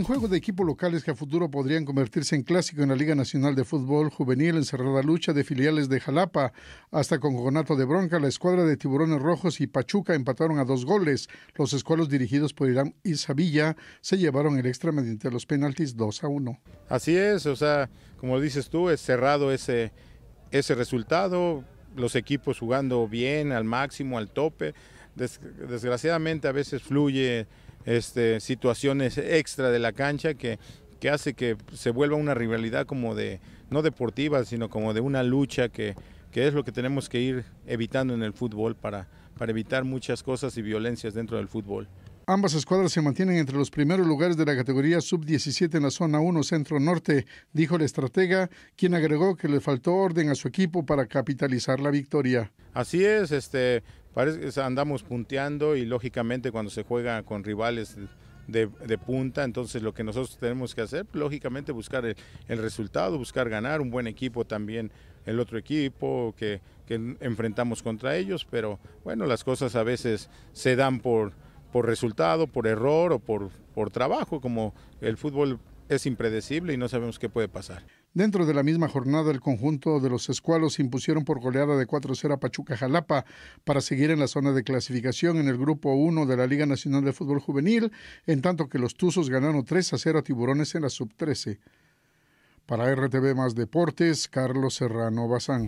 En juegos de equipos locales que a futuro podrían convertirse en clásico en la Liga Nacional de Fútbol Juvenil, cerrada lucha de filiales de Jalapa hasta con Conato de Bronca, la escuadra de Tiburones Rojos y Pachuca empataron a dos goles. Los escuelos dirigidos por Irán y Sabilla se llevaron el extra mediante los penaltis 2 a 1. Así es, o sea, como dices tú, es cerrado ese, ese resultado, los equipos jugando bien, al máximo, al tope. desgraciadamente a veces fluye este, situaciones extra de la cancha que, que hace que se vuelva una rivalidad como de, no deportiva, sino como de una lucha que, es lo que tenemos que ir evitando en el fútbol para, para evitar muchas cosas y violencias dentro del fútbol. Ambas escuadras se mantienen entre los primeros lugares de la categoría sub-17 en la zona 1 centro-norte, dijo el estratega, quien agregó que le faltó orden a su equipo para capitalizar la victoria. Así es, este, Parece andamos punteando y lógicamente cuando se juega con rivales de, punta, entonces lo que nosotros tenemos que hacer, lógicamente buscar el, resultado, buscar ganar, un buen equipo también, el otro equipo que, enfrentamos contra ellos, pero bueno, las cosas a veces se dan por, por resultado, por error o por, por trabajo, como el fútbol es impredecible y no sabemos qué puede pasar. Dentro de la misma jornada, el conjunto de los escualos impusieron por goleada de 4-0 a Pachuca Jalapa para seguir en la zona de clasificación en el grupo 1 de la Liga Nacional de Fútbol Juvenil, en tanto que los Tuzos ganaron 3-0 a Tiburones en la sub-13. Para RTV Más Deportes, Carlos Serrano Bazán.